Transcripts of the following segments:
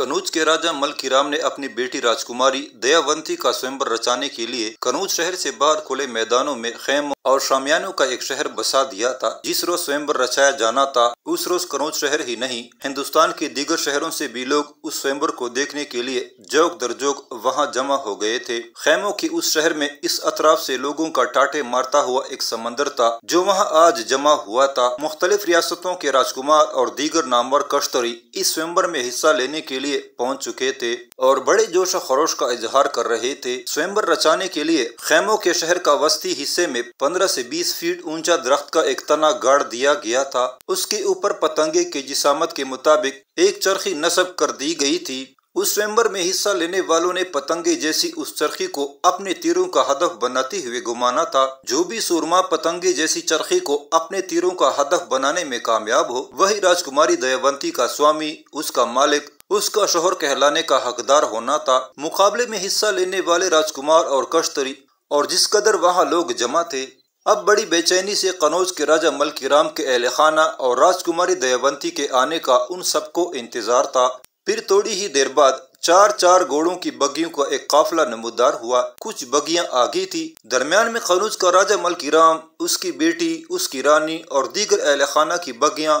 कनौज के राजा मलकी ने अपनी बेटी राजकुमारी दयावंती का स्वयंवर रचाने के लिए कनौज शहर से बाहर खुले मैदानों में खेमों और शामियानों का एक शहर बसा दिया था जिस रोज स्वयंवर रचाया जाना था उस रोज कनौज शहर ही नहीं हिंदुस्तान के दीगर शहरों से भी लोग उस स्वयंवर को देखने के लिए जोक दर जोक वहाँ जमा हो गए थे खेमों की उस शहर में इस अतराफ ऐसी लोगों का टाटे मारता हुआ एक समंदर था जो वहाँ आज जमा हुआ था मुख्तलिफ रियासतों के राजकुमार और दीगर नामवर कश्तरी इस स्वयंवर में हिस्सा लेने के लिए लिए पहुंच चुके थे और बड़े जोश खरोश का इजहार कर रहे थे स्वयंवर रचाने के लिए खेमों के शहर का वस्ती हिस्से में 15 से 20 फीट ऊंचा दरख्त का एक तना गाड़ दिया गया था उसके ऊपर पतंगे के जिसामत के मुताबिक एक चरखी नस्ब कर दी गई थी उस स्वयंवर में हिस्सा लेने वालों ने पतंगे जैसी उस चरखी को अपने तीरों का हदफ बनाते हुए घुमाना था जो भी सूरमा पतंगे जैसी चरखी को अपने तीरों का हदफ बनाने में कामयाब हो वही राजकुमारी दयावंती का स्वामी उसका मालिक उसका शोहर कहलाने का हकदार होना था मुकाबले में हिस्सा लेने वाले राजकुमार और कश्तरी और जिस कदर वहाँ लोग जमा थे अब बड़ी बेचैनी से कनौज के राजा मलकी राम के अहल खाना और राजकुमारी दयावंती के आने का उन सबको इंतजार था फिर थोड़ी ही देर बाद चार चार घोड़ों की बग्घियों का एक काफिला नमोदार हुआ कुछ बगिया आगे थी दरमियान में खनूज का राजा मलकी राम उसकी बेटी उसकी रानी और दीगर अहल खाना की बगिया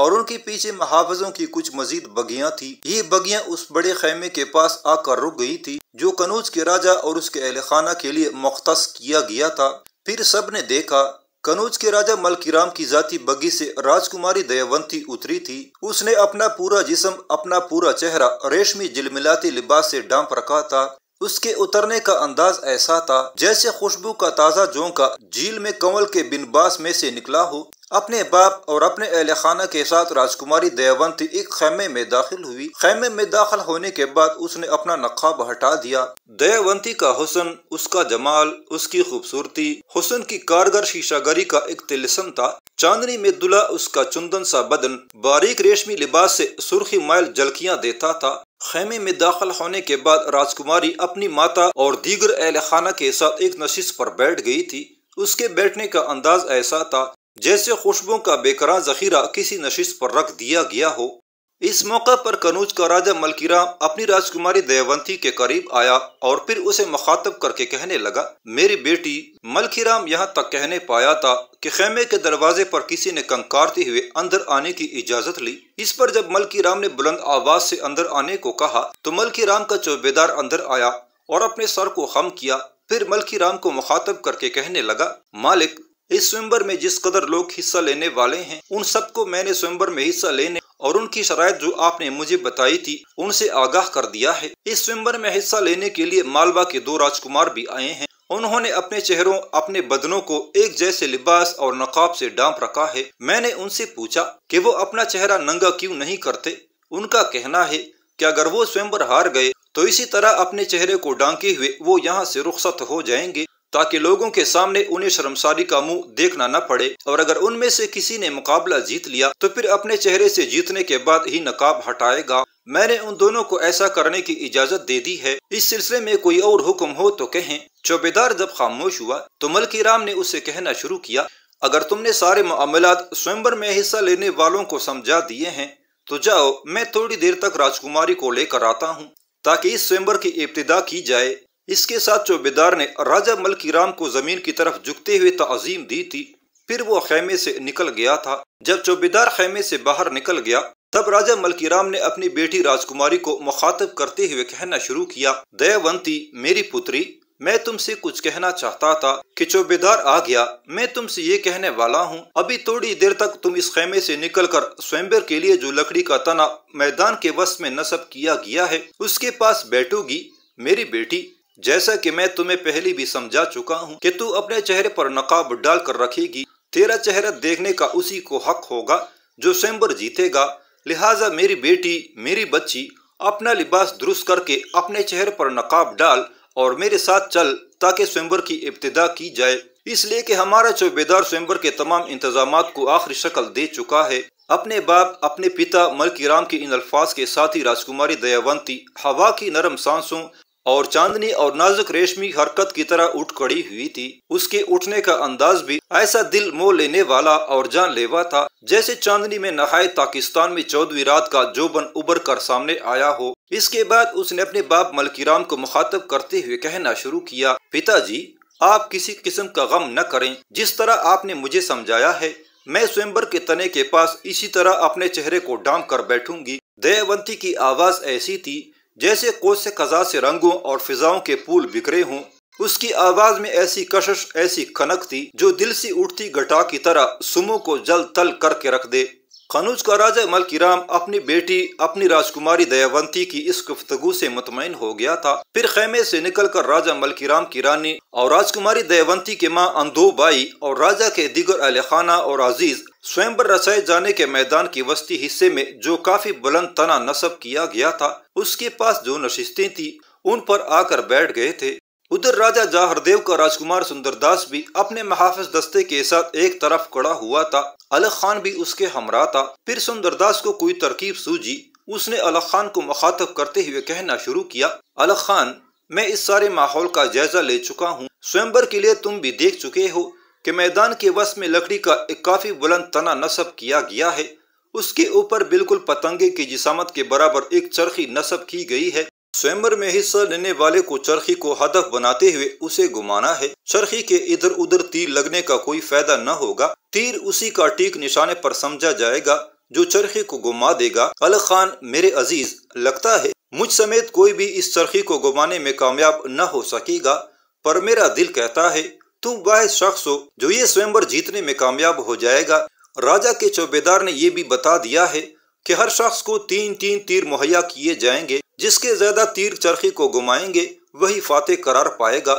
और उनके पीछे महाफजों की कुछ मजीद बगियां थी ये बगियां उस बड़े खैमे के पास आकर रुक गई थी जो कनूज के राजा और उसके अहल खाना के लिए मुख्त किया गया था फिर सब ने देखा कनूज के राजा मलकीराम की जाति बगी से राजकुमारी दयावंती उतरी थी उसने अपना पूरा जिसम अपना पूरा चेहरा रेशमी जिलमिलाती लिबास से डांप रखा था उसके उतरने का अंदाज ऐसा था जैसे खुशबू का ताज़ा झोंका झील में कंवल के बिनबास में से निकला हो अपने बाप और अपने अहल खाना के साथ राजकुमारी दयावंती एक खेमे में दाखिल हुई खेमे में दाखिल होने के बाद उसने अपना नकाब हटा दिया दयावंती का हुसन उसका जमाल उसकी खूबसूरती हुसन की कारगर शीशागरी का एक तिलसम था चांदनी में दुला उसका चुंदन सा बदन बारीक रेशमी लिबास से सुर्खी माइल जलकियां देता था खेमे में दाखिल होने के बाद राजकुमारी अपनी माता और दीगर अहल खाना के साथ एक नशिश पर बैठ गई थी उसके बैठने का अंदाज ऐसा था जैसे खुशबों का बेकरार जखीरा किसी नशिश पर रख दिया गया हो इस मौके पर कनूज का राजा मलकीरा अपनी राजकुमारी दयावंती के करीब आया और फिर उसे मुखातब करके कहने लगा मेरी बेटी मलखीराम यहाँ तक कहने पाया था कि खेमे के दरवाजे पर किसी ने कंकारते हुए अंदर आने की इजाजत ली इस पर जब मलकी राम ने बुलंद आवाज से अंदर आने को कहा तो मलकी राम का चौबेदार अंदर आया और अपने सर को हम किया फिर मलकी राम को मुखातब करके कहने लगा मालिक इस स्वयंबर में जिस कदर लोग हिस्सा लेने वाले हैं उन सबको मैंने स्वयंबर में हिस्सा लेने और उनकी शराय जो आपने मुझे बताई थी उनसे आगाह कर दिया है इस स्वयंबर में हिस्सा लेने के लिए मालवा के दो राजकुमार भी आए हैं उन्होंने अपने चेहरों अपने बदनों को एक जैसे लिबास और नकाब से डांप रखा है मैंने उनसे पूछा कि वो अपना चेहरा नंगा क्यों नहीं करते उनका कहना है कि अगर वो स्वयंबर हार गए तो इसी तरह अपने चेहरे को डांके हुए वो यहाँ से रुख्सत हो जाएंगे ताकि लोगों के सामने उन्हें शर्मसारी का मुंह देखना न पड़े और अगर उनमें से किसी ने मुकाबला जीत लिया तो फिर अपने चेहरे से जीतने के बाद ही नकाब हटाएगा मैंने उन दोनों को ऐसा करने की इजाजत दे दी है इस सिलसिले में कोई और हुक्म हो तो कहें चौबेदार जब खामोश हुआ तो मलकी राम ने उसे कहना शुरू किया अगर तुमने सारे मामला स्वयंवर में हिस्सा लेने वालों को समझा दिए हैं तो जाओ मैं थोड़ी देर तक राजकुमारी को लेकर आता हूँ ताकि इस स्वयंवर की इब्तदा की जाए इसके साथ चौबेदार ने राजा मलकी राम को जमीन की तरफ झुकते हुए तजीम दी थी फिर वो खेमे से निकल गया था जब चौबेदार खेमे से बाहर निकल गया तब राजा मलकी राम ने अपनी बेटी राजकुमारी को मुखातब करते हुए कहना शुरू किया दयावंती मेरी पुत्री मैं तुमसे कुछ कहना चाहता था कि चौबेदार आ गया मैं तुमसे ये कहने वाला हूँ अभी थोड़ी देर तक तुम इस खेमे से निकलकर स्वयंबर के लिए जो लकड़ी का तना मैदान के वश में नस्ब किया गया है उसके पास बैठोगी मेरी बेटी जैसा कि मैं तुम्हें पहले भी समझा चुका हूँ कि तू अपने चेहरे पर नकाब डाल कर रखेगी तेरा चेहरा देखने का उसी को हक होगा जो स्वयं जीतेगा लिहाजा मेरी बेटी मेरी बच्ची अपना लिबास दुरुस्त करके अपने चेहरे पर नकाब डाल और मेरे साथ चल ताकि स्वयंबर की इब्तदा की जाए इसलिए कि हमारा चौबेदार स्वयंबर के तमाम इंतजाम को आखिरी शक्ल दे चुका है अपने बाप अपने पिता मलकी राम के इन अल्फाज के साथ ही राजकुमारी दयावंती हवा की नरम सांसों और चांदनी और नाजुक रेशमी हरकत की तरह उठ खड़ी हुई थी उसके उठने का अंदाज भी ऐसा दिल मोह लेने वाला और जानलेवा था जैसे चांदनी में नहाय पाकिस्तान में चौदवी रात का जोबन उबर कर सामने आया हो इसके बाद उसने अपने बाप मलकीराम को मुखातब करते हुए कहना शुरू किया पिताजी आप किसी किस्म का गम न करें जिस तरह आपने मुझे समझाया है मैं स्वयंबर के तने के पास इसी तरह अपने चेहरे को डाम कर बैठूंगी दयावंती की आवाज ऐसी थी जैसे कोस से कजा से रंगों और फिजाओं के पुल बिखरे हों उसकी आवाज में ऐसी कशश ऐसी खनक थी जो दिल से उठती घटा की तरह सुमो को जल तल करके रख दे खनुज का राजा मलकीराम अपनी बेटी अपनी राजकुमारी दयावंती की इस गुफ्तगु से मुतमिन हो गया था फिर खेमे से निकलकर राजा मलकीराम की रानी और राजकुमारी दयावंती के माँ अंधो बाई और राजा के दिगर अल खाना और अजीज स्वयंवर रसाए जाने के मैदान की वस्ती हिस्से में जो काफी बुलंद तना नस्ब किया गया था उसके पास जो नशिस्तें थी उन पर आकर बैठ गए थे उधर राजा जाहरदेव का राजकुमार सुंदरदास भी अपने महाफिज दस्ते के साथ एक तरफ खड़ा हुआ था अलग खान भी उसके हमरा था फिर सुंदरदास को कोई तरकीब सूझी उसने अलग खान को मुखातब करते हुए कहना शुरू किया अलग खान मैं इस सारे माहौल का जायजा ले चुका हूँ स्वयंबर के लिए तुम भी देख चुके हो कि मैदान के वस में लकड़ी का एक काफी बुलंद तना नसब किया गया है उसके ऊपर बिल्कुल पतंगे की जिसामत के बराबर एक चरखी नस्ब की गई है स्वयंवर में हिस्सा लेने वाले को चरखी को हदफ बनाते हुए उसे घुमाना है चरखी के इधर उधर तीर लगने का कोई फायदा न होगा तीर उसी का टीक निशाने पर समझा जाएगा जो चरखी को घुमा देगा अल खान मेरे अजीज लगता है मुझ समेत कोई भी इस चरखी को घुमाने में कामयाब न हो सकेगा पर मेरा दिल कहता है तुम वह शख्स हो जो ये स्वयंवर जीतने में कामयाब हो जाएगा राजा के चौबेदार ने ये भी बता दिया है कि हर शख्स को तीन तीन तीर मुहैया किए जाएंगे जिसके ज्यादा तीर चरखी को घुमाएंगे वही फाते करार पाएगा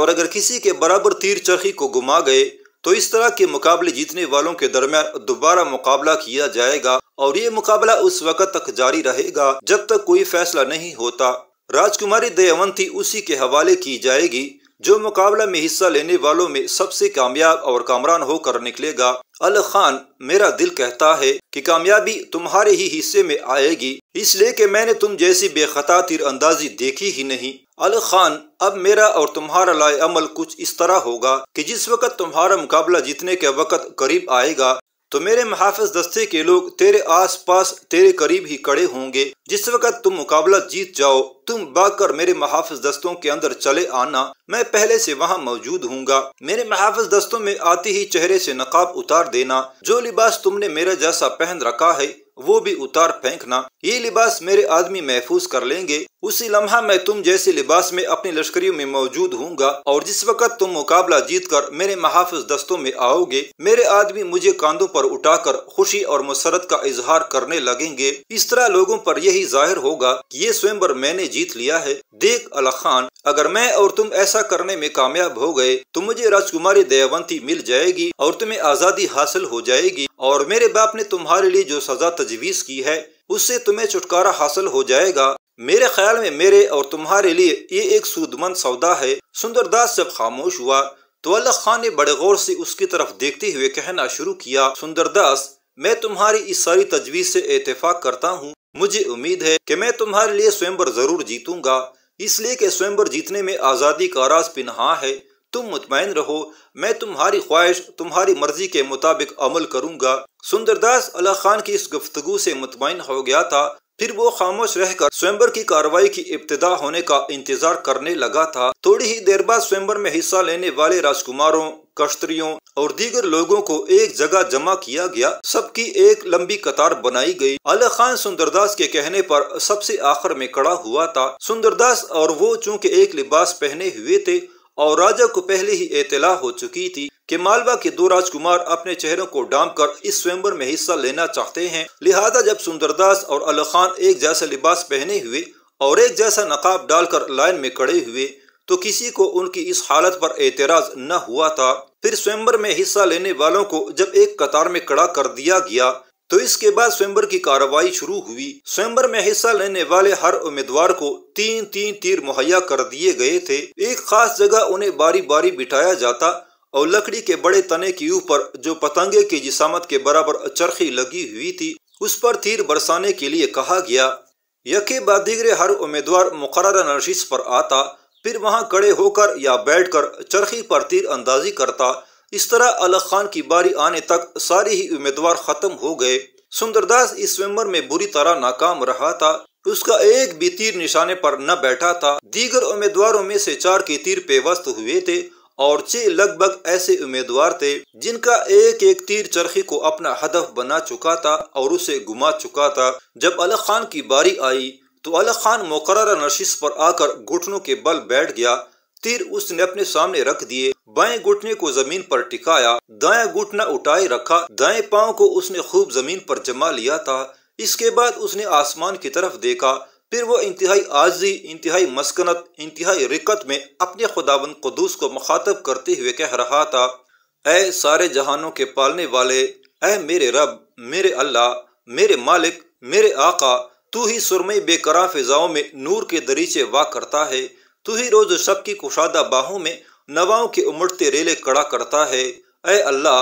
और अगर किसी के बराबर तीर चरखी को घुमा गए तो इस तरह के मुकाबले जीतने वालों के दरमियान दोबारा मुकाबला किया जाएगा और ये मुकाबला उस वक्त तक जारी रहेगा जब तक कोई फैसला नहीं होता राजकुमारी दयावंती उसी के हवाले की जाएगी जो मुकाबला में हिस्सा लेने वालों में सबसे कामयाब और कामरान होकर निकलेगा अल खान मेरा दिल कहता है कि कामयाबी तुम्हारे ही हिस्से में आएगी इसलिए कि मैंने तुम जैसी बेखता तिर अंदाजी देखी ही नहीं अल खान अब मेरा और तुम्हारा लाए अमल कुछ इस तरह होगा कि जिस वक्त तुम्हारा मुकाबला जीतने के वक्त करीब आएगा तो मेरे मुहाफ़ दस्ते के लोग तेरे आस पास तेरे करीब ही खड़े होंगे जिस वक्त तुम मुकाबला जीत जाओ तुम भागकर मेरे मुहाफ़ दस्तों के अंदर चले आना मैं पहले से वहाँ मौजूद हूँ मेरे मुहाफ़ दस्तों में आते ही चेहरे से नकाब उतार देना जो लिबास तुमने मेरा जैसा पहन रखा है वो भी उतार फेंकना ये लिबास मेरे आदमी महफूज कर लेंगे उसी लम्हा मैं तुम जैसे लिबास में अपने लश्करियों में मौजूद हूँ और जिस वक्त तुम मुकाबला जीत कर मेरे महाफिज दस्तों में आओगे मेरे आदमी मुझे कांधों पर उठाकर खुशी और मसरत का इजहार करने लगेंगे इस तरह लोगों पर यही जाहिर होगा कि ये स्वयंवर मैंने जीत लिया है देख अला खान अगर मैं और तुम ऐसा करने में कामयाब हो गए तो मुझे राजकुमारी दयावंती मिल जाएगी और तुम्हें आजादी हासिल हो जाएगी और मेरे बाप ने तुम्हारे लिए जो सजा तजवीज़ की है उससे तुम्हें छुटकारा हासिल हो जाएगा मेरे ख्याल में मेरे और तुम्हारे लिए ये एक सूदमंद सौदा है सुंदरदास जब खामोश हुआ तो अल्लाह खान ने बड़े गौर से उसकी तरफ देखते हुए कहना शुरू किया सुंदरदास मैं तुम्हारी इस सारी तजवीज़ से इतफाक करता हूँ मुझे उम्मीद है कि मैं तुम्हारे लिए स्वयंबर जरूर जीतूंगा इसलिए कि स्वयंबर जीतने में आज़ादी का राज पिन्हा है तुम मुतमिन रहो मैं तुम्हारी ख्वाहिश तुम्हारी मर्जी के मुताबिक अमल करूंगा सुंदरदास अला खान की इस गुफ्तु से मुतमिन हो गया था फिर वो खामोश रहकर स्वयंबर की कार्रवाई की इब्तदा होने का इंतजार करने लगा था थोड़ी ही देर बाद स्वयंबर में हिस्सा लेने वाले राजकुमारों कश्तरियों और दीगर लोगों को एक जगह जमा किया गया सबकी एक लंबी कतार बनाई गई अला खान सुंदरदास के कहने पर सबसे आखिर में कड़ा हुआ था सुंदरदास और वो चूंकि एक लिबास पहने हुए थे और राजा को पहले ही एतला हो चुकी थी कि मालवा के दो राजकुमार अपने चेहरों को डांप कर इस स्वयंवर में हिस्सा लेना चाहते हैं लिहाजा जब सुंदरदास और अल खान एक जैसा लिबास पहने हुए और एक जैसा नकाब डालकर लाइन में खड़े हुए तो किसी को उनकी इस हालत पर एतराज न हुआ था फिर स्वयंवर में हिस्सा लेने वालों को जब एक कतार में खड़ा कर दिया गया तो इसके बाद स्वयंबर की कार्रवाई शुरू हुई स्वयंबर में हिस्सा लेने वाले हर उम्मीदवार को तीन तीन तीर मुहैया कर दिए गए थे एक खास जगह उन्हें बारी बारी बिठाया जाता और लकड़ी के बड़े तने के ऊपर जो पतंगे की जिसामत के बराबर चरखी लगी हुई थी उस पर तीर बरसाने के लिए कहा गया यके बाद दिगरे हर उम्मीदवार मुकर नशीस पर आता फिर वहां खड़े होकर या बैठकर चरखी पर तीर अंदाजी करता इस तरह अलग खान की बारी आने तक सारे ही उम्मीदवार खत्म हो गए सुंदरदास इस स्वयंवर में बुरी तरह नाकाम रहा था उसका एक भी तीर निशाने पर न बैठा था दीगर उम्मीदवारों में से चार के तीर पे वस्त हुए थे और छह लगभग ऐसे उम्मीदवार थे जिनका एक एक तीर चरखी को अपना हदफ बना चुका था और उसे घुमा चुका था जब अलग खान की बारी आई तो अलग खान मुकर नशीस पर आकर घुटनों के बल बैठ गया तीर उसने अपने सामने रख दिए बाएं घुटने को जमीन पर टिकाया दाया घुटना उठाए रखा दाएं पांव को उसने खूब जमीन पर जमा लिया था इसके बाद उसने आसमान की तरफ देखा फिर वो इंतहाई आजी इंतहाई मस्कनत इंतहाई रिकत में अपने खुदावन कदूस को मुखातब करते हुए कह रहा था ए सारे जहानों के पालने वाले ए मेरे रब मेरे अल्लाह मेरे मालिक मेरे आका तू ही सुरमई बेकरा फिजाओं में नूर के दरीचे वाह करता है तू ही रोज सबकी कुशादा बाहों में नवाओं के उमड़ते रेले कड़ा करता है अय अल्लाह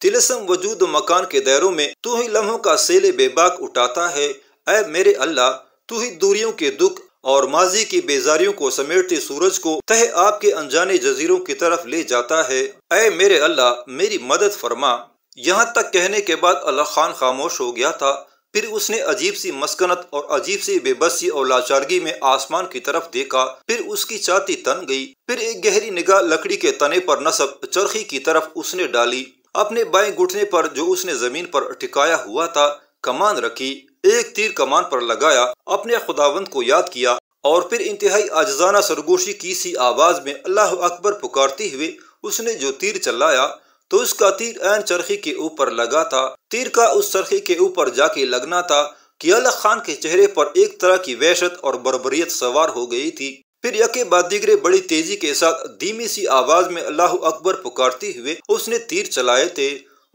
तिलसम वजूद मकान के दैरों में तू ही लम्हों का सेले बेबाक उठाता है अय मेरे अल्लाह तू ही दूरियों के दुख और माजी की बेजारियों को समेटते सूरज को तह आपके अनजाने जजीरों की तरफ ले जाता है अय मेरे अल्लाह मेरी मदद फरमा यहाँ तक कहने के बाद अल्लाह खान खामोश हो गया था फिर उसने अजीब सी मस्कनत और अजीब सी बेबसी और लाचारगी में आसमान की तरफ देखा फिर उसकी छाती तन गई फिर एक गहरी निगाह लकड़ी के तने पर नसब चरखी की तरफ उसने डाली अपने बाएं घुटने पर जो उसने जमीन पर टिकाया हुआ था कमान रखी एक तीर कमान पर लगाया अपने खुदावंत को याद किया और फिर इंतहाई आजाना सरगोशी की सी आवाज में अल्लाह अकबर पुकारती हुए उसने जो तीर चलाया तो उसका तीर ऐन चरखी के ऊपर लगा था तीर का उस चरखी के ऊपर जाके लगना था कि अलग खान के चेहरे पर एक तरह की वहशत और बर्बरियत सवार हो गई थी फिर यके बाद दिगरे बड़ी तेजी के साथ धीमी सी आवाज में अल्लाह अकबर पुकारते हुए उसने तीर चलाए थे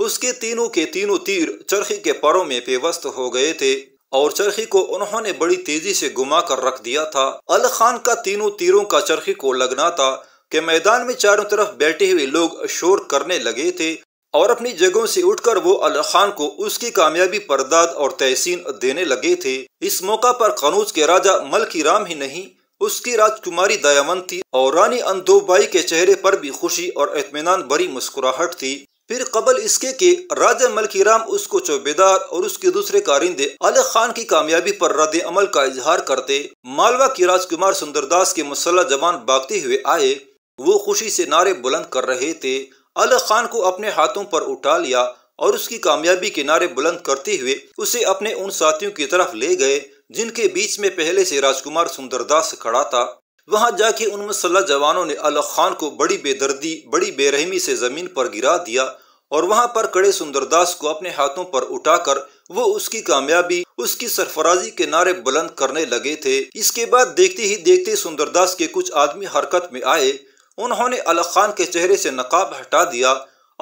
उसके तीनों के तीनों तीर चरखी के परों में पेवस्त हो गए थे और चरखी को उन्होंने बड़ी तेजी से घुमा कर रख दिया था अल खान का तीनों तीरों का चरखी को लगना था कि मैदान में चारों तरफ बैठे हुए लोग शोर करने लगे थे और अपनी जगहों से उठकर वो अल खान को उसकी कामयाबी परदाद और तहसीन देने लगे थे इस मौका पर कनूज के राजा मलकी राम ही नहीं उसकी राजकुमारी दयावंती और रानी अंधोबाई के चेहरे पर भी खुशी और इतमान भरी मुस्कुराहट थी फिर कबल इसके के राजा मलकी राम उसको चौबेदार और उसके दूसरे कारिंदे अल खान की कामयाबी पर रद्द अमल का इजहार करते मालवा की राजकुमार सुंदरदास के मुसल्ला जवान भागते हुए आए वो खुशी से नारे बुलंद कर रहे थे अल खान को अपने हाथों पर उठा लिया और उसकी कामयाबी के नारे बुलंद करते हुए उसे अपने उन साथियों की तरफ ले गए जिनके बीच में पहले से राजकुमार सुंदरदास खड़ा था वहां जाके उन मुसल्ला जवानों ने अल खान को बड़ी बेदर्दी बड़ी बेरहमी से जमीन पर गिरा दिया और वहां पर कड़े सुंदरदास को अपने हाथों पर उठाकर वो उसकी कामयाबी उसकी सरफराजी के नारे बुलंद करने लगे थे इसके बाद देखते ही देखते सुंदरदास के कुछ आदमी हरकत में आए उन्होंने अलग खान के चेहरे से नकाब हटा दिया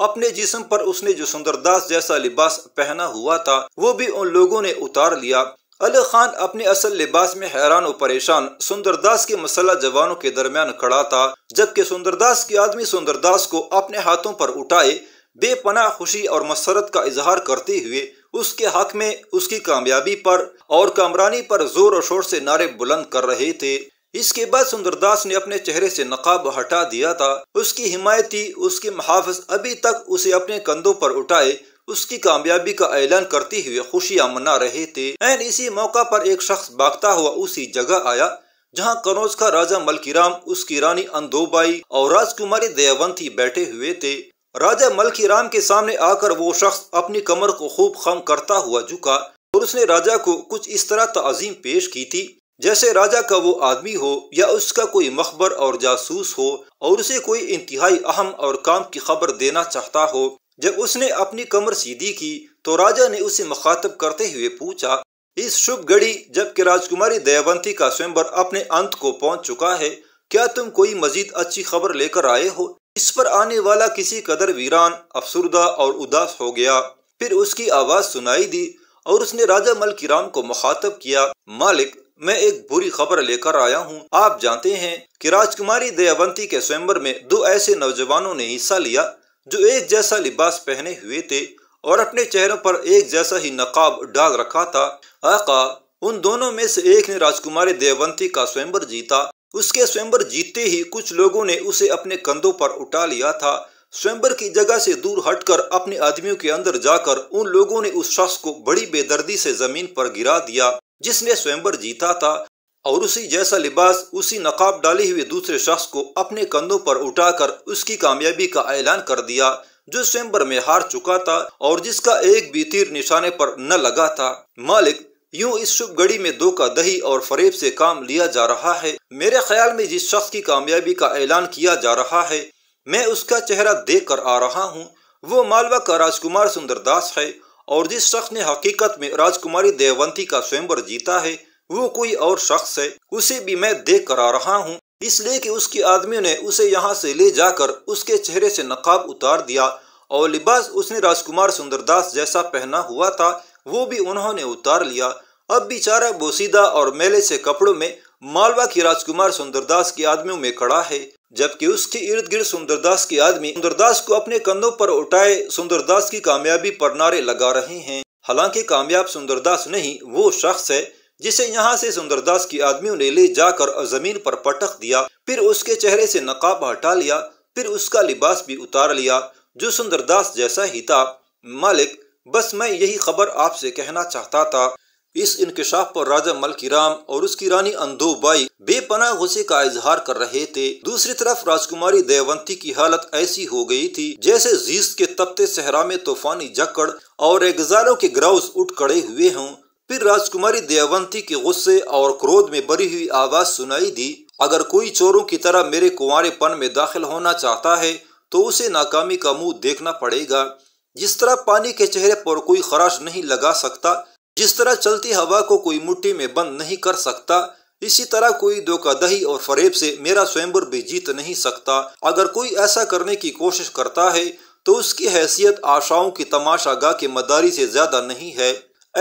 अपने जिसम पर उसने जो सुंदरदास जैसा लिबास पहना हुआ था वो भी उन लोगों ने उतार लिया अली खान अपने असल लिबास में हैरान और परेशान सुंदरदास के मसला जवानों के दरमियान खड़ा था जबकि सुंदरदास के आदमी सुंदरदास को अपने हाथों पर उठाए बेपनाह खुशी और मसरत का इजहार करते हुए उसके हक में उसकी कामयाबी पर और कामरानी पर जोर और शोर से नारे बुलंद कर रहे थे इसके बाद सुंदरदास ने अपने चेहरे से नकाब हटा दिया था उसकी हिमायती उसके महाफज अभी तक उसे अपने कंधों पर उठाए उसकी कामयाबी का ऐलान करते हुए खुशियां मना रहे थे एंड इसी मौका पर एक शख्स भागता हुआ उसी जगह आया जहां कनौज का राजा मलकीराम उसकी रानी अंधोबाई और राजकुमारी दयावंती बैठे हुए थे राजा मलकीराम के सामने आकर वो शख्स अपनी कमर को खूब खम करता हुआ झुका और उसने राजा को कुछ इस तरह तजीम पेश की थी जैसे राजा का वो आदमी हो या उसका कोई मखबर और जासूस हो और उसे कोई इंतहाई अहम और काम की खबर देना चाहता हो जब उसने अपनी कमर सीधी की तो राजा ने उसे मुखातब करते हुए पूछा इस शुभ घड़ी जबकि राजकुमारी दयावंती का स्वयंवर अपने अंत को पहुंच चुका है क्या तुम कोई मजीद अच्छी खबर लेकर आए हो इस पर आने वाला किसी कदर वीरान अफसरदा और उदास हो गया फिर उसकी आवाज सुनाई दी और उसने राजा मल को मुखातब किया मालिक मैं एक बुरी खबर लेकर आया हूँ आप जानते हैं कि राजकुमारी दयावंती के स्वयंवर में दो ऐसे नौजवानों ने हिस्सा लिया जो एक जैसा लिबास पहने हुए थे और अपने चेहरों पर एक जैसा ही नकाब डाल रखा था आका उन दोनों में से एक ने राजकुमारी देवंती का स्वयंवर जीता उसके स्वयंवर जीतते ही कुछ लोगों ने उसे अपने कंधों पर उठा लिया था स्वयंवर की जगह से दूर हटकर अपने आदमियों के अंदर जाकर उन लोगों ने उस शख्स को बड़ी बेदर्दी से जमीन पर गिरा दिया जिसने स्वयंवर जीता था और उसी जैसा लिबास उसी नकाब डाले हुए दूसरे शख्स को अपने कंधों पर उठाकर उसकी कामयाबी का ऐलान कर दिया जो स्वयंबर में हार चुका था और जिसका एक भी तीर निशाने पर न लगा था मालिक यूं इस शुभ घड़ी में दही और फरेब से काम लिया जा रहा है मेरे ख्याल में जिस शख्स की कामयाबी का ऐलान किया जा रहा है मैं उसका चेहरा देख कर आ रहा हूँ वो मालवा का राजकुमार सुंदरदास है और जिस शख्स ने हकीकत में राजकुमारी देवंती का स्वयंवर जीता है वो कोई और शख्स है उसे भी मैं देख कर आ रहा हूँ इसलिए कि उसके आदमियों ने उसे यहाँ से ले जाकर उसके चेहरे से नकाब उतार दिया और लिबास उसने राजकुमार सुंदरदास जैसा पहना हुआ था वो भी उन्होंने उतार लिया अब बेचारा बोसीदा और मेले से कपड़ों में मालवा की राजकुमार सुंदरदास के आदमियों में खड़ा है जबकि उसके इर्द गिर्द सुंदरदास के आदमी सुंदरदास को अपने कंधों पर उठाए सुंदरदास की कामयाबी पर नारे लगा रहे हैं हालांकि कामयाब सुंदरदास नहीं वो शख्स है जिसे यहाँ से सुंदरदास की आदमियों ने ले जाकर जमीन पर पटक दिया फिर उसके चेहरे से नकाब हटा लिया फिर उसका लिबास भी उतार लिया जो सुंदरदास जैसा ही था मालिक बस मैं यही खबर आपसे कहना चाहता था इस इंकशाफ पर राजा मलकी राम और उसकी रानी अंधोबाई बेपना गुस्से का इजहार कर रहे थे दूसरी तरफ राजकुमारी देवंती की हालत ऐसी हो गई थी जैसे जीस के तपते सहरा में तूफानी जकड़ और एगजारों के ग्राउस उठ खड़े हुए हों फिर राजकुमारी देवंती के गुस्से और क्रोध में बरी हुई आवाज सुनाई दी अगर कोई चोरों की तरह मेरे कुंवरेपन में दाखिल होना चाहता है तो उसे नाकामी का मुंह देखना पड़ेगा जिस तरह पानी के चेहरे पर कोई खराश नहीं लगा सकता जिस तरह चलती हवा को कोई मुट्ठी में बंद नहीं कर सकता इसी तरह कोई धोखा दही और फरेब से मेरा स्वयंवर भी जीत नहीं सकता अगर कोई ऐसा करने की कोशिश करता है तो उसकी हैसियत आशाओं की गा के मदारी से ज्यादा नहीं है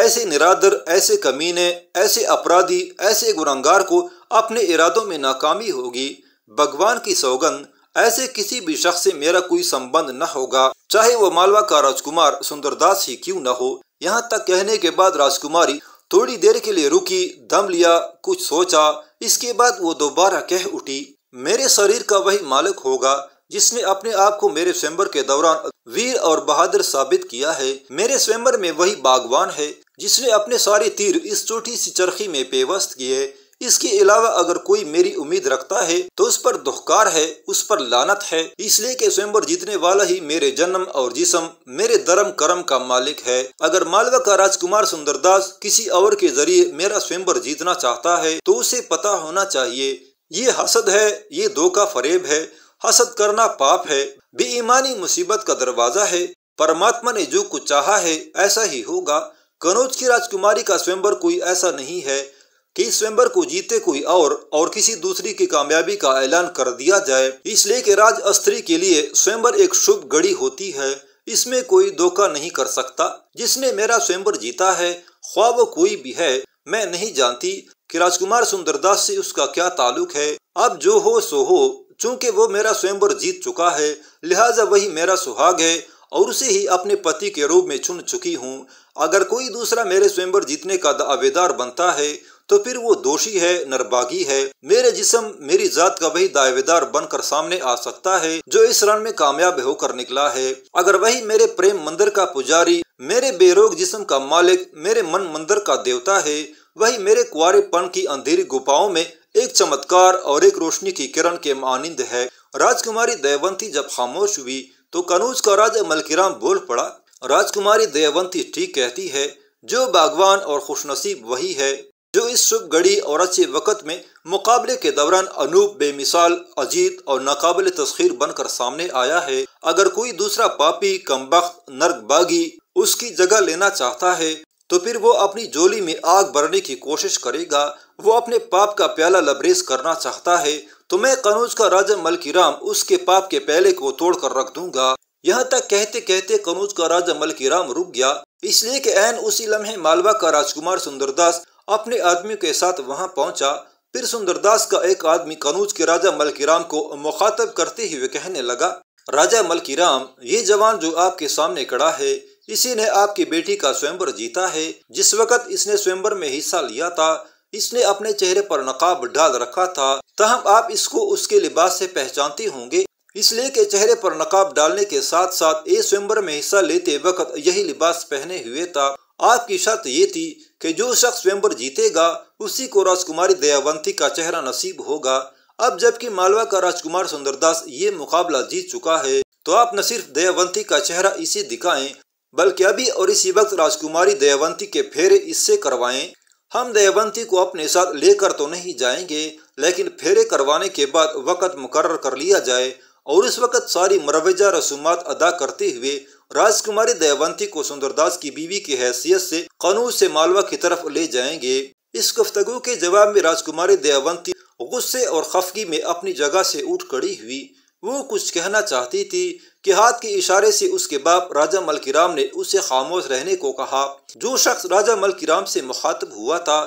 ऐसे निरादर ऐसे कमीने ऐसे अपराधी ऐसे गुनागार को अपने इरादों में नाकामी होगी भगवान की सौगंध ऐसे किसी भी शख्स से मेरा कोई संबंध न होगा चाहे वो मालवा का राजकुमार सुंदरदास ही क्यों न हो यहाँ तक कहने के बाद राजकुमारी थोड़ी देर के लिए रुकी दम लिया कुछ सोचा इसके बाद वो दोबारा कह उठी मेरे शरीर का वही मालिक होगा जिसने अपने आप को मेरे स्वयंबर के दौरान वीर और बहादुर साबित किया है मेरे स्वयंबर में वही बागवान है जिसने अपने सारे तीर इस छोटी सी चरखी में पेवस्त किए इसके अलावा अगर कोई मेरी उम्मीद रखता है तो उस पर दुहकार है उस पर लानत है इसलिए के स्वयंवर जीतने वाला ही मेरे जन्म और जिसम मेरे धर्म कर्म का मालिक है अगर मालवा का राजकुमार सुंदरदास किसी और के जरिए मेरा स्वयंवर जीतना चाहता है तो उसे पता होना चाहिए ये हसद है ये दो का फरेब है हसद करना पाप है बेईमानी मुसीबत का दरवाजा है परमात्मा ने जो कुछ चाहा है ऐसा ही होगा कनौज की राजकुमारी का स्वयंवर कोई ऐसा नहीं है कि इस स्वयंवर को जीते कोई और और किसी दूसरी की कामयाबी का ऐलान कर दिया जाए इसलिए कि राज स्त्री के लिए स्वयंवर एक शुभ घड़ी होती है इसमें कोई धोखा नहीं कर सकता जिसने मेरा स्वयंवर जीता है ख्वाब कोई भी है मैं नहीं जानती कि राजकुमार सुंदरदास से उसका क्या ताल्लुक है अब जो हो सो हो चूंकि वो मेरा स्वयंवर जीत चुका है लिहाजा वही मेरा सुहाग है और उसे ही अपने पति के रूप में चुन चुकी हूँ अगर कोई दूसरा मेरे स्वयंवर जीतने का दावेदार बनता है तो फिर वो दोषी है नरबागी है मेरे जिसम मेरी जात का वही दावेदार बनकर सामने आ सकता है जो इस रण में कामयाब होकर निकला है अगर वही मेरे प्रेम मंदिर का पुजारी मेरे बेरोग जिसम का मालिक मेरे मन मंदिर का देवता है वही मेरे कुआरेपन की अंधेरी गुफाओं में एक चमत्कार और एक रोशनी की किरण के मानिंद है राजकुमारी दयावंती जब खामोश हुई तो कनूज का राजा मलकिराम बोल पड़ा राजकुमारी दयावंती ठीक कहती है जो बागवान और खुशनसीब वही है जो इस शुभ घड़ी और अच्छे वक़्त में मुकाबले के दौरान अनूप बेमिसाल अजीत और नाकबिल तस्खीर बनकर सामने आया है अगर कोई दूसरा पापी कम वक्त बागी उसकी जगह लेना चाहता है तो फिर वो अपनी जोली में आग भरने की कोशिश करेगा वो अपने पाप का प्याला लबरेज करना चाहता है तो मैं कनूज का राजा मलकीराम उसके पाप के प्याले को तोड़ कर रख दूंगा यहाँ तक कहते कहते कनूज का राजा मलकीराम रुक गया इसलिए कि एन उसी लम्हे मालवा का राजकुमार सुंदरदास अपने आदमियों के साथ वहां पहुंचा फिर सुंदरदास का एक आदमी कनूज के राजा मलकीराम को मुखातब करते हुए कहने लगा राजा मलकीराम ये जवान जो आपके सामने खड़ा है इसी ने आपकी बेटी का स्वयंवर जीता है जिस वक्त इसने स्वयंवर में हिस्सा लिया था इसने अपने चेहरे पर नकाब डाल रखा था तहम आप इसको उसके लिबास से पहचानते होंगे इसलिए के चेहरे पर नकाब डालने के साथ साथ ए स्वयंवर में हिस्सा लेते वक्त यही लिबास पहने हुए था आपकी शर्त ये थी कि जो शख्स स्वयंवर जीतेगा उसी को राजकुमारी दयावंती का चेहरा नसीब होगा अब जबकि मालवा का राजकुमार सुंदरदास ये मुकाबला जीत चुका है तो आप न सिर्फ दयावंती का चेहरा इसे दिखाएं बल्कि अभी और इसी वक्त राजकुमारी दयावंती के फेरे इससे करवाएं हम दयावंती को अपने साथ लेकर तो नहीं जाएंगे लेकिन फेरे करवाने के बाद वक़्त मुकर कर लिया जाए और इस वक़्त सारी मरवजा रसूमात अदा करते हुए राजकुमारी दयावंती को सुंदरदास की बीवी की हैसियत से कानून से मालवा की तरफ ले जाएंगे इस गुफ्तगु के जवाब में राजकुमारी दयावंती गुस्से और खफगी में अपनी जगह से उठ खड़ी हुई वो कुछ कहना चाहती थी कि हाथ के इशारे से उसके बाप राजा मलकीराम ने उसे खामोश रहने को कहा जो शख्स राजा मलकीराम से मुखातब हुआ था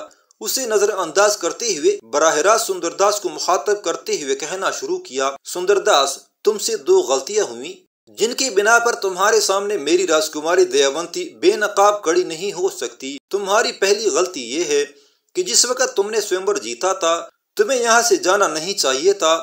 उसे नजरअंदाज करते हुए बराह रास्त सुंदरदास को मुखातब करते हुए कहना शुरू किया सुंदरदास तुमसे दो गलतियां हुई जिनकी बिना पर तुम्हारे सामने मेरी राजकुमारी दयावंती बेनकाब कड़ी नहीं हो सकती तुम्हारी पहली गलती ये है कि जिस वक्त तुमने स्वयंवर जीता था तुम्हें यहाँ से जाना नहीं चाहिए था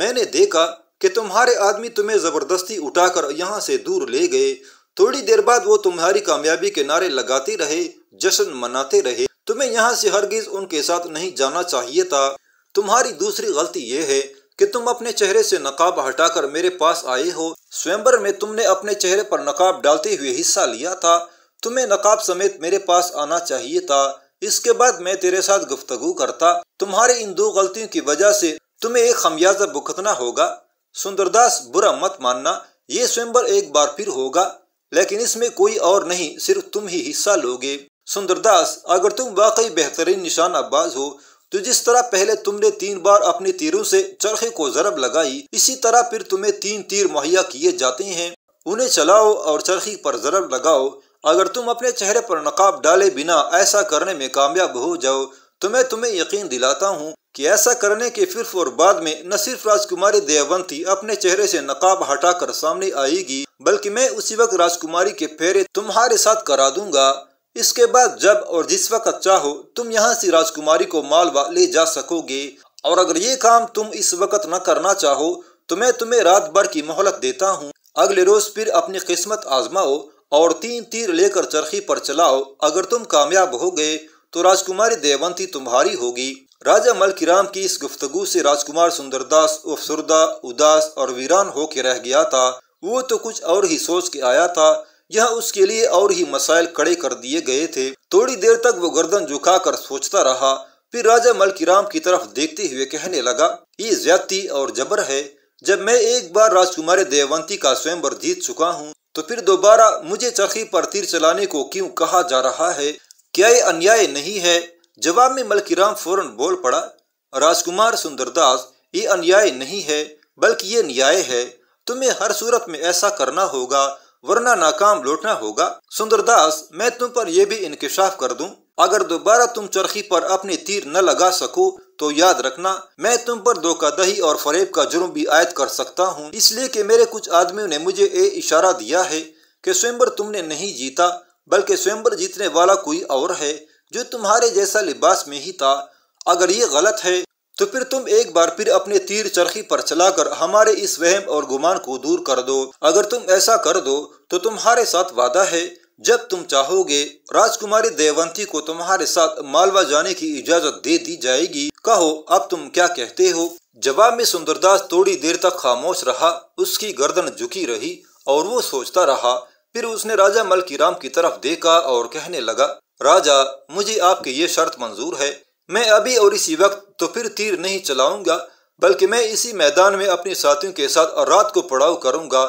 मैंने देखा कि तुम्हारे आदमी तुम्हें जबरदस्ती उठाकर यहाँ से दूर ले गए थोड़ी देर बाद वो तुम्हारी कामयाबी के नारे लगाते रहे जश्न मनाते रहे तुम्हें यहाँ से हरगिज उनके साथ नहीं जाना चाहिए था तुम्हारी दूसरी गलती यह है कि तुम अपने चेहरे से नकाब हटाकर मेरे पास आए हो स्वयंबर में तुमने अपने चेहरे पर नकाब डालते हुए हिस्सा लिया था तुम्हें नकाब समेत मेरे पास आना चाहिए था इसके बाद मैं तेरे साथ गुफ्तगु करता तुम्हारे इन दो गलतियों की वजह से तुम्हें एक खमियाजा भुगतना होगा सुंदरदास बुरा मत मानना ये स्वयंबर एक बार फिर होगा लेकिन इसमें कोई और नहीं सिर्फ तुम ही हिस्सा लोगे सुंदरदास अगर तुम वाकई बेहतरीन निशानाबाज हो तो जिस तरह पहले तुमने तीन बार अपने तीरों से चरखे को जरब लगाई इसी तरह फिर तुम्हें तीन तीर मुहैया किए जाते हैं उन्हें चलाओ और चरखी पर जरब लगाओ अगर तुम अपने चेहरे पर नकाब डाले बिना ऐसा करने में कामयाब हो जाओ तो मैं तुम्हें यकीन दिलाता हूँ कि ऐसा करने के फिर और बाद में न सिर्फ राजकुमारी देवंती अपने चेहरे से नकाब हटाकर सामने आएगी बल्कि मैं उसी वक्त राजकुमारी के फेरे तुम्हारे साथ करा दूंगा इसके बाद जब और जिस वक्त चाहो तुम यहाँ से राजकुमारी को मालवा ले जा सकोगे और अगर ये काम तुम इस वक्त न करना चाहो तो मैं तुम्हें रात भर की मोहलत देता हूँ अगले रोज फिर अपनी किस्मत आजमाओ और तीन तीर लेकर चरखी पर चलाओ अगर तुम कामयाब हो गए तो राजकुमारी देवंती तुम्हारी होगी राजा मलकीराम की इस गुफ्तगु से राजकुमार सुंदरदास अफसरदा उदास और वीरान होके रह गया था वो तो कुछ और ही सोच के आया था यह उसके लिए और ही मसाइल खड़े कर दिए गए थे थोड़ी देर तक वो गर्दन झुकाकर सोचता रहा फिर राजा मलकीराम की तरफ देखते हुए कहने लगा ये ज्यादा और जबर है जब मैं एक बार राजकुमारी देवंती का स्वयं जीत चुका हूँ तो फिर दोबारा मुझे चखी पर तीर चलाने को क्यूँ कहा जा रहा है क्या ये अन्याय नहीं है जवाब में मलकीराम फौरन बोल पड़ा राजकुमार सुंदरदास ये अन्याय नहीं है बल्कि ये न्याय है तुम्हें हर सूरत में ऐसा करना होगा वरना नाकाम लौटना होगा सुंदरदास मैं तुम पर यह भी इंकशाफ कर दूं अगर दोबारा तुम चरखी पर अपने तीर न लगा सको तो याद रखना मैं तुम पर धोखा दही और फरेब का जुर्म भी आयद कर सकता हूँ इसलिए कि मेरे कुछ आदमियों ने मुझे ये इशारा दिया है कि स्वयंबर तुमने नहीं जीता बल्कि स्वयंबर जीतने वाला कोई और है जो तुम्हारे जैसा लिबास में ही था अगर ये गलत है तो फिर तुम एक बार फिर अपने तीर चरखी पर चलाकर हमारे इस वहम और गुमान को दूर कर दो अगर तुम ऐसा कर दो तो तुम्हारे साथ वादा है जब तुम चाहोगे राजकुमारी देवंती को तुम्हारे साथ मालवा जाने की इजाजत दे दी जाएगी कहो अब तुम क्या कहते हो जवाब में सुंदरदास थोड़ी देर तक खामोश रहा उसकी गर्दन झुकी रही और वो सोचता रहा फिर उसने राजा मलकी राम की तरफ देखा और कहने लगा राजा मुझे आपकी ये शर्त मंजूर है मैं अभी और इसी वक्त तो फिर तीर नहीं चलाऊंगा बल्कि मैं इसी मैदान में अपने साथियों के साथ और रात को पड़ाव करूंगा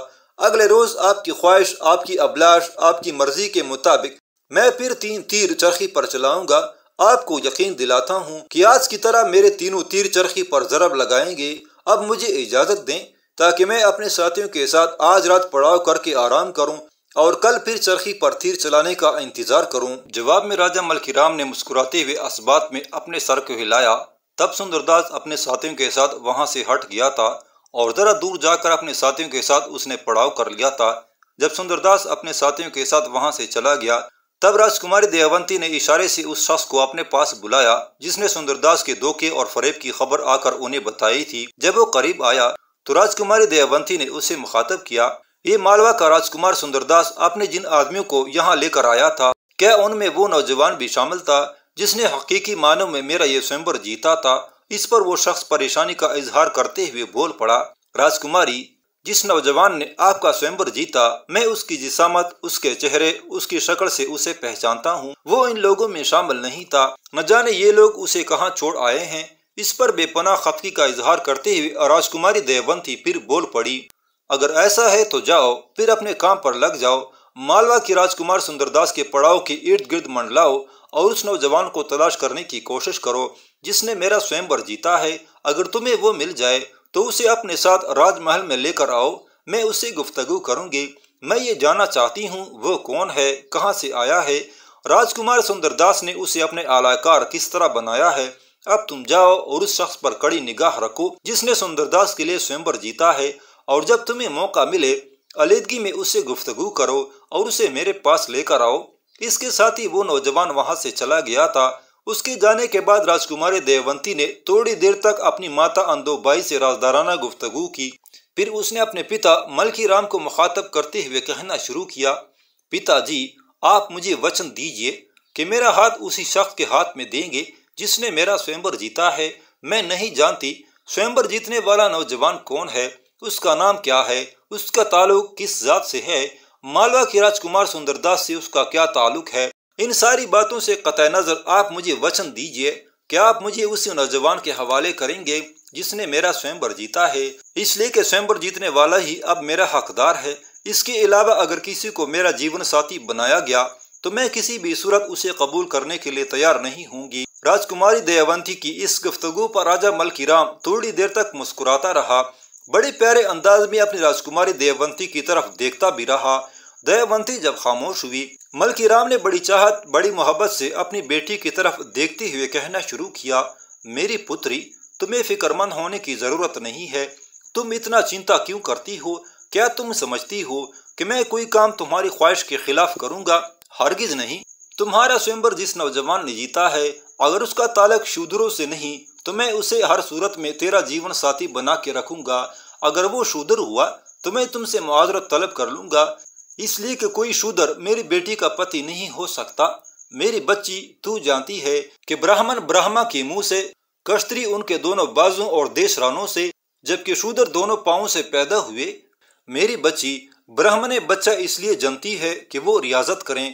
अगले रोज आपकी ख्वाहिश आपकी अबलाश आपकी मर्जी के मुताबिक मैं फिर तीन तीर चरखी पर चलाऊंगा आपको यकीन दिलाता हूँ कि आज की तरह मेरे तीनों तीर चरखी पर जरब लगाएंगे अब मुझे इजाजत दें ताकि मैं अपने साथियों के साथ आज रात पड़ाव करके आराम करूं और कल फिर चरखी पर तीर चलाने का इंतजार करूं जवाब में राजा मलकीराम ने मुस्कुराते हुए असबात में अपने सर को हिलाया तब सुंदरदास अपने साथियों के साथ वहां से हट गया था और जरा दूर जाकर अपने साथियों के साथ उसने पड़ाव कर लिया था जब सुंदरदास अपने साथियों के साथ वहां से चला गया तब राजकुमारी देवंती ने इशारे से उस शख्स को अपने पास बुलाया जिसने सुंदरदास के धोखे और फरेब की खबर आकर उन्हें बताई थी जब वो करीब आया तो राजकुमारी देवंती ने उसे मुखातब किया ये मालवा का राजकुमार सुंदरदास अपने जिन आदमियों को यहाँ लेकर आया था क्या उनमें वो नौजवान भी शामिल था जिसने हकीकी मानव में मेरा ये स्वयंवर जीता था इस पर वो शख्स परेशानी का इजहार करते हुए बोल पड़ा राजकुमारी जिस नौजवान ने आपका स्वयंवर जीता मैं उसकी जिसामत उसके चेहरे उसकी शक्ल से उसे पहचानता हूँ वो इन लोगों में शामिल नहीं था न जाने ये लोग उसे कहाँ छोड़ आए हैं इस पर बेपना खफकी का इजहार करते हुए राजकुमारी देवंती फिर बोल पड़ी अगर ऐसा है तो जाओ फिर अपने काम पर लग जाओ मालवा की राजकुमार सुंदरदास के पड़ाव के इर्द गिर्द मंडलाओ और उस नौजवान को तलाश करने की कोशिश करो जिसने मेरा स्वयंवर जीता है अगर तुम्हें वो मिल जाए तो उसे अपने साथ राजमहल में लेकर आओ मैं उससे गुफ्तगु करूंगी मैं ये जानना चाहती हूँ वो कौन है कहाँ से आया है राजकुमार सुंदरदास ने उसे अपने आलाकार किस तरह बनाया है अब तुम जाओ और उस शख्स पर कड़ी निगाह रखो जिसने सुंदरदास के लिए स्वयंवर जीता है और जब तुम्हें मौका मिले अलीदगी में उससे गुफ्तगु करो और उसे मेरे पास लेकर आओ इसके साथ ही वो नौजवान वहां से चला गया था उसके जाने के बाद राजकुमारी देवंती ने थोड़ी देर तक अपनी माता अंदोबाई से राजदाराना गुफ्तगु की फिर उसने अपने पिता मलकी राम को मुखातब करते हुए कहना शुरू किया पिताजी आप मुझे वचन दीजिए कि मेरा हाथ उसी शख्स के हाथ में देंगे जिसने मेरा स्वयंवर जीता है मैं नहीं जानती स्वयंवर जीतने वाला नौजवान कौन है उसका नाम क्या है उसका ताल्लुक किस जात से है मालवा के राजकुमार सुंदरदास से उसका क्या ताल्लुक है इन सारी बातों से कत नज़र आप मुझे वचन दीजिए क्या आप मुझे उसी नौजवान के हवाले करेंगे जिसने मेरा स्वयंवर जीता है इसलिए कि स्वयंवर जीतने वाला ही अब मेरा हकदार है इसके अलावा अगर किसी को मेरा जीवन साथी बनाया गया तो मैं किसी भी सूरत उसे कबूल करने के लिए तैयार नहीं होंगी राजकुमारी दयावंती की इस गुफ्तगु पर राजा मलकी राम थोड़ी देर तक मुस्कुराता रहा बड़े प्यारे अंदाज में अपनी राजकुमारी देववंती की तरफ देखता भी रहा देववंती जब खामोश हुई मलकी राम ने बड़ी चाहत बड़ी मोहब्बत से अपनी बेटी की तरफ देखते हुए कहना शुरू किया मेरी पुत्री तुम्हें फिक्रमंद होने की जरूरत नहीं है तुम इतना चिंता क्यों करती हो क्या तुम समझती हो कि मैं कोई काम तुम्हारी ख्वाहिश के खिलाफ करूंगा हरगिज नहीं तुम्हारा स्वयंवर जिस नौजवान ने जीता है अगर उसका तालक शूद्रों से नहीं तो मैं उसे हर सूरत में तेरा जीवन साथी बना के रखूंगा अगर वो शूदर हुआ तो मैं तुमसे मुआजरत तलब कर लूंगा इसलिए कि कोई शूदर मेरी बेटी का पति नहीं हो सकता मेरी बच्ची तू जानती है कि ब्राह्मण ब्राह्मा के मुंह से कस्तरी उनके दोनों बाजों और देशरानों से जबकि शूदर दोनों पाओ से पैदा हुए मेरी बच्ची ब्राह्मण बच्चा इसलिए जनती है कि वो रियाजत करें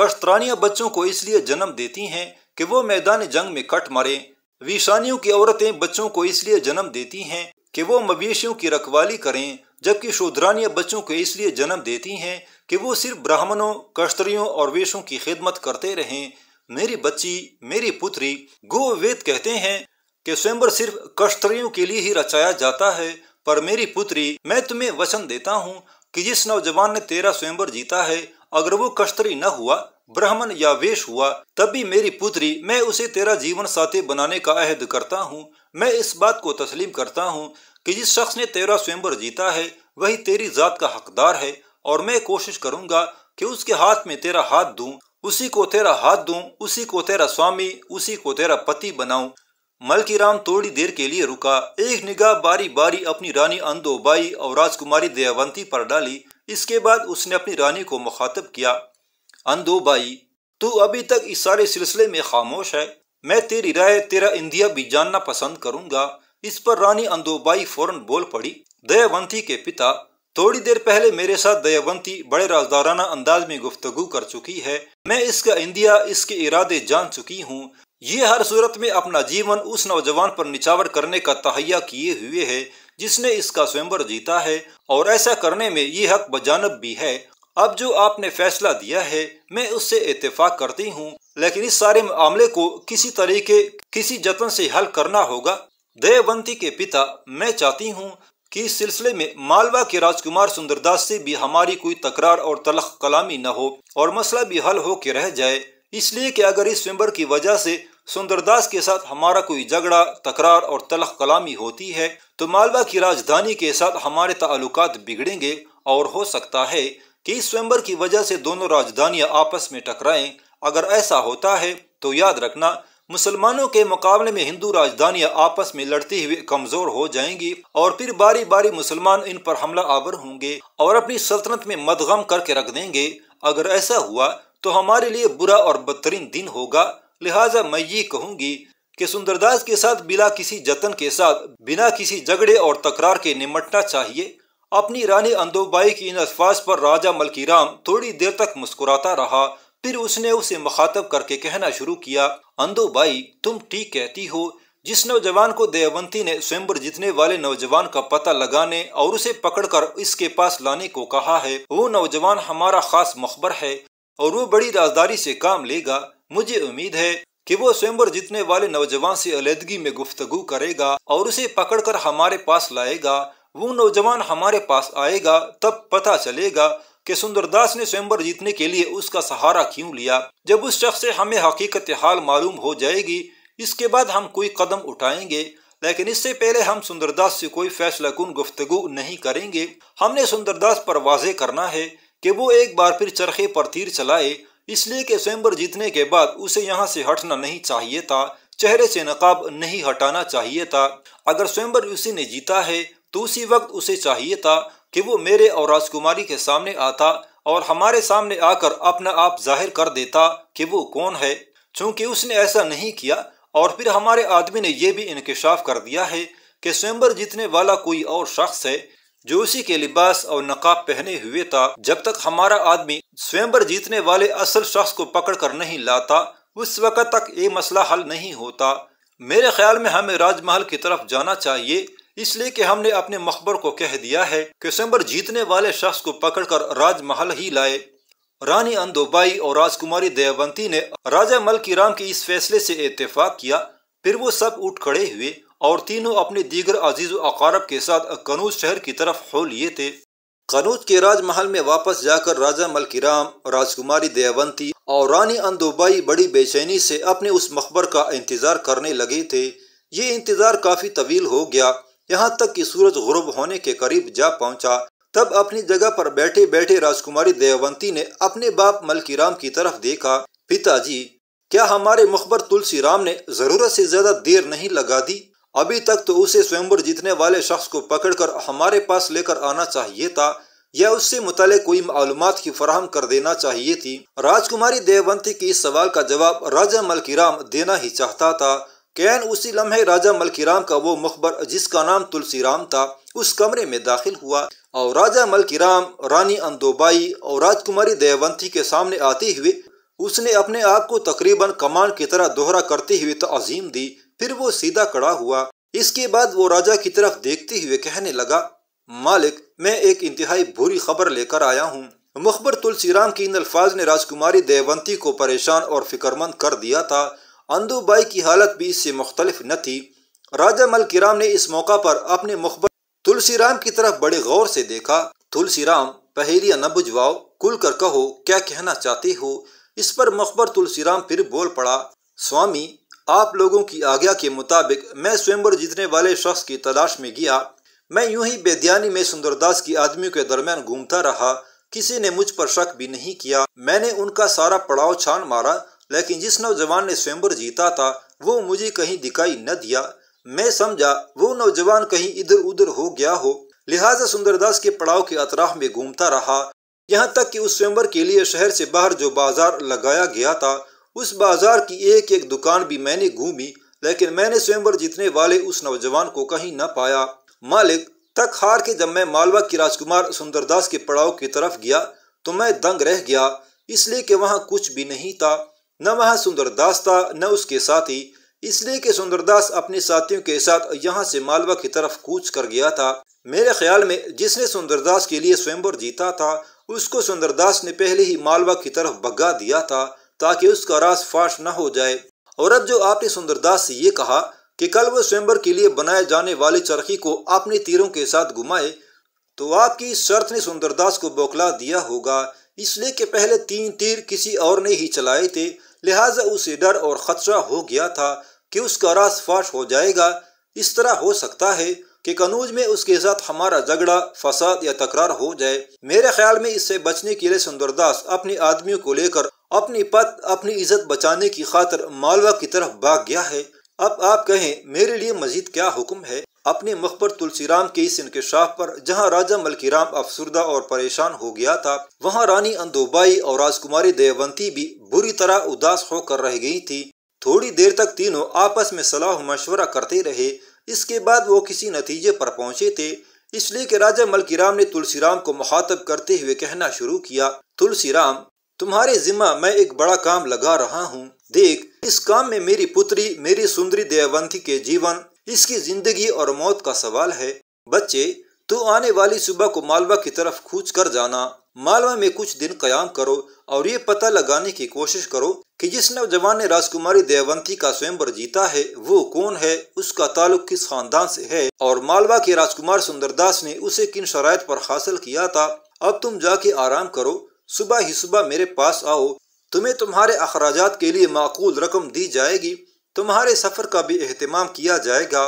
कस्तरानियाँ बच्चों को इसलिए जन्म देती हैं कि वो मैदान जंग में कट मारें विषाणियों की औरतें बच्चों को इसलिए जन्म देती हैं कि वो मवेशियों की रखवाली करें जबकि शूद्रानियाँ बच्चों को इसलिए जन्म देती हैं कि वो सिर्फ ब्राह्मणों कश्तरियों और वेशों की खिदमत करते रहें मेरी बच्ची मेरी पुत्री गो वेद कहते हैं कि स्वयंवर सिर्फ कश्तरियों के लिए ही रचाया जाता है पर मेरी पुत्री मैं तुम्हें वचन देता हूँ कि जिस नौजवान ने तेरा स्वयंवर जीता है अगर वो कश्तरी न हुआ ब्राह्मण या वेश हुआ तभी मेरी पुत्री मैं उसे तेरा जीवन साथी बनाने का अहद करता हूँ मैं इस बात को तस्लीम करता हूँ कि जिस शख्स ने तेरा स्वयंवर जीता है वही तेरी जात का हकदार है और मैं कोशिश करूंगा कि उसके हाथ में तेरा हाथ दूं उसी को तेरा हाथ दूं उसी को तेरा स्वामी उसी को तेरा पति बनाऊं मलकी राम थोड़ी देर के लिए रुका एक निगाह बारी बारी अपनी रानी अंदोबाई और राजकुमारी देवंती पर डाली इसके बाद उसने अपनी रानी को मुखातब किया अंधो बाई तू अभी तक इस सारे सिलसिले में खामोश है मैं तेरी राय तेरा इंदिया भी जानना पसंद करूंगा इस पर रानी अंदोबाई फौरन बोल पड़ी दयावंती के पिता थोड़ी देर पहले मेरे साथ दयावंती बड़े राजदाराना अंदाज में गुफ्तगु कर चुकी है मैं इसका इंदिया इसके इरादे जान चुकी हूँ ये हर सूरत में अपना जीवन उस नौजवान पर निचावर करने का तहैया किए हुए है जिसने इसका स्वयंवर जीता है और ऐसा करने में ये हक बजानब भी है अब जो आपने फैसला दिया है मैं उससे इतफाक करती हूँ लेकिन इस सारे मामले को किसी तरीके किसी जतन से हल करना होगा दयावंती के पिता मैं चाहती हूँ कि इस सिलसिले में मालवा के राजकुमार सुंदरदास से भी हमारी कोई तकरार और तलख कलामी न हो और मसला भी हल हो के रह जाए इसलिए कि अगर इस स्वयंबर की वजह से सुंदरदास के साथ हमारा कोई झगड़ा तकरार और तलख कलामी होती है तो मालवा की राजधानी के साथ हमारे ताल्लुक बिगड़ेंगे और हो सकता है कि इस की वजह से दोनों राजधानियां आपस में टकराएं अगर ऐसा होता है तो याद रखना मुसलमानों के मुकाबले में हिंदू राजधानियां आपस में लड़ती हुए कमजोर हो जाएंगी और फिर बारी बारी मुसलमान इन पर हमला आवर होंगे और अपनी सल्तनत में मदगम करके रख देंगे अगर ऐसा हुआ तो हमारे लिए बुरा और बदतरीन दिन होगा लिहाजा मैं ये कहूंगी कि सुंदरदास के साथ बिना किसी जतन के साथ बिना किसी झगड़े और तकरार के निमटना चाहिए अपनी रानी अंदोबाई की इन अल्फाज पर राजा मलकीराम थोड़ी देर तक मुस्कुराता रहा फिर उसने उसे मुखातब करके कहना शुरू किया अंदोबाई तुम ठीक कहती हो जिस नौजवान को देवंती ने स्वयंवर जीतने वाले नौजवान का पता लगाने और उसे पकड़कर इसके पास लाने को कहा है वो नौजवान हमारा खास मखबर है और वो बड़ी राजदारी से काम लेगा मुझे उम्मीद है कि वो स्वयंवर जीतने वाले नौजवान से अलीदगी में गुफ्तगु करेगा और उसे पकड़कर हमारे पास लाएगा वो नौजवान हमारे पास आएगा तब पता चलेगा कि सुंदरदास ने स्वयंवर जीतने के लिए उसका सहारा क्यों लिया जब उस शख्स से हमें हकीकत हाल मालूम हो जाएगी इसके बाद हम कोई कदम उठाएंगे लेकिन इससे पहले हम सुंदरदास से कोई फैसला कन गुफ्तगु नहीं करेंगे हमने सुंदरदास पर वाजे करना है कि वो एक बार फिर चरखे पर तीर चलाए इसलिए कि स्वयंवर जीतने के बाद उसे यहाँ से हटना नहीं चाहिए था चेहरे से नकाब नहीं हटाना चाहिए था अगर स्वयंवर उसी ने जीता है तो उसी वक्त उसे चाहिए था कि वो मेरे और राजकुमारी के सामने आता और हमारे सामने आकर अपना आप जाहिर कर देता कि वो कौन है चूंकि उसने ऐसा नहीं किया और फिर हमारे आदमी ने यह भी इनकशाफ कर दिया है कि स्वयंवर जीतने वाला कोई और शख्स है जो उसी के लिबास और नकाब पहने हुए था जब तक हमारा आदमी स्वयंवर जीतने वाले असल शख्स को पकड़ कर नहीं लाता उस वक्त तक ये मसला हल नहीं होता मेरे ख्याल में हमें राजमहल की तरफ जाना चाहिए इसलिए कि हमने अपने मकबर को कह दिया है कि स्वयं जीतने वाले शख्स को पकड़कर राजमहल ही लाए रानी अंदोबाई और राजकुमारी देवंती ने राजा मलकी राम के इस फैसले से इतफाक किया फिर वो सब उठ खड़े हुए और तीनों अपने दीगर अजीज अकारब के साथ कनूज शहर की तरफ हो लिए थे कनूज के राजमहल में वापस जाकर राजा मलकिराम राजकुमारी दयावंती और रानी अंदोबाई बड़ी बेचैनी से अपने उस मकबर का इंतजार करने लगे थे ये इंतजार काफी तवील हो गया यहाँ तक कि सूरज गुरब होने के करीब जा पहुँचा तब अपनी जगह पर बैठे बैठे राजकुमारी दयावंती ने अपने बाप मलकीराम की तरफ देखा पिताजी क्या हमारे मुखबर तुलसी राम ने जरूरत से ज्यादा देर नहीं लगा दी अभी तक तो उसे स्वयंवर जीतने वाले शख्स को पकड़कर हमारे पास लेकर आना चाहिए था या उससे मुतल कोई मालूम की फराहम कर देना चाहिए थी राजकुमारी देवंती की इस सवाल का जवाब राजा मलकीराम देना ही चाहता था कैन उसी लम्हे राजा मलकीराम का वो मुखबर जिसका नाम तुलसीराम था उस कमरे में दाखिल हुआ और राजा मलकीराम रानी अंदोबाई और राजकुमारी देवंती के सामने आते हुए उसने अपने आप को तकरीबन कमान की तरह दोहरा करते हुए तजीम दी फिर वो सीधा खड़ा हुआ इसके बाद वो राजा की तरफ देखते हुए कहने लगा मालिक मैं एक इंतहाई बुरी खबर लेकर आया हूँ मुखबर तुलसीराम की इन अल्फाज ने राजकुमारी देवंती को परेशान और फिक्रमंद कर दिया था अंदूबाई की हालत भी इससे मुख्तलिफ न थी राजा मल ने इस मौका पर अपने मुखबर तुलसीराम की तरफ बड़े गौर से देखा तुलसीराम पहेलियां न बुझवाओ खुल कर कहो क्या कहना चाहते हो इस पर तुलसी तुलसीराम फिर बोल पड़ा स्वामी आप लोगों की आज्ञा के मुताबिक मैं स्वयंवर जीतने वाले शख्स की तलाश में गया मैं यूं ही बेदियानी में सुंदरदास की आदमियों के दरमियान घूमता रहा किसी ने मुझ पर शक भी नहीं किया मैंने उनका सारा पड़ाव छान मारा लेकिन जिस नौजवान ने स्वयंवर जीता था वो मुझे कहीं दिखाई न दिया मैं समझा वो नौजवान कहीं इधर उधर हो गया हो लिहाजा सुंदरदास के पड़ाव के अतराह में घूमता रहा यहाँ तक कि उस स्वयंवर के लिए शहर से बाहर जो बाजार लगाया गया था उस बाजार की एक एक दुकान भी मैंने घूमी लेकिन मैंने स्वयंवर जीतने वाले उस नौजवान को कहीं न पाया मालिक तक हार के जब मैं मालवा की राजकुमार सुंदरदास के पड़ाव की तरफ गया तो मैं दंग रह गया इसलिए कि वहाँ कुछ भी नहीं था न वहाँ सुंदरदास था न उसके साथी इसलिए कि सुंदरदास अपने साथियों के साथ यहाँ से मालवा की तरफ कूच कर गया था मेरे ख्याल में जिसने सुंदरदास के लिए स्वयंवर जीता था उसको सुंदरदास ने पहले ही मालवा की तरफ भगा दिया था ताकि उसका रास फाश न हो जाए और अब जो आपने सुंदरदास से ये कहा कि कल वह स्वयंवर के लिए बनाए जाने वाली चरखी को अपने तीरों के साथ घुमाए तो आपकी इस शर्त ने सुंदरदास को बौखला दिया होगा इसलिए कि पहले तीन तीर किसी और ने ही चलाए थे लिहाजा उसे डर और खतरा हो गया था कि उसका रास फाश हो जाएगा इस तरह हो सकता है कि कनूज में उसके साथ हमारा झगड़ा फसाद या तकरार हो जाए मेरे ख्याल में इससे बचने के लिए सुंदरदास अपने आदमियों को लेकर अपनी पत अपनी इज्जत बचाने की खातर मालवा की तरफ भाग गया है अब आप कहें मेरे लिए मजीद क्या हुक्म है अपने मकबर तुलसीराम के इस इनकशाफ पर जहाँ राजा मलकीराम अफसरदा और परेशान हो गया था वहाँ रानी अंदोबाई और राजकुमारी देवंती भी बुरी तरह उदास होकर रह गई थी थोड़ी देर तक तीनों आपस में सलाह मशवरा करते रहे इसके बाद वो किसी नतीजे पर पहुंचे थे इसलिए कि राजा मलकीराम ने तुलसीराम को मुखातब करते हुए कहना शुरू किया तुलसीराम तुम्हारे जिम्मा मैं एक बड़ा काम लगा रहा हूँ देख इस काम में मेरी पुत्री मेरी सुंदरी देवंती के जीवन इसकी जिंदगी और मौत का सवाल है बच्चे तू आने वाली सुबह को मालवा की तरफ कूच कर जाना मालवा में कुछ दिन कयाम करो और ये पता लगाने की कोशिश करो कि जिस नौजवान ने राजकुमारी देवंती का स्वयंवर जीता है वो कौन है उसका ताल्लुक किस खानदान से है और मालवा के राजकुमार सुंदरदास ने उसे किन शराय पर हासिल किया था अब तुम जाके आराम करो सुबह ही सुबह मेरे पास आओ तुम्हें तुम्हारे अखराज के लिए माकूल रकम दी जाएगी तुम्हारे सफ़र का भी अहतमाम किया जाएगा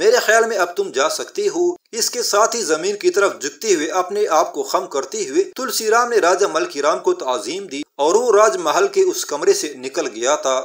मेरे ख्याल में अब तुम जा सकती हो इसके साथ ही जमीन की तरफ झुकते हुए अपने आप को खम करते हुए तुलसीराम ने राजा मलकी राम को तज़ीम दी और वो राजमहल के उस कमरे से निकल गया था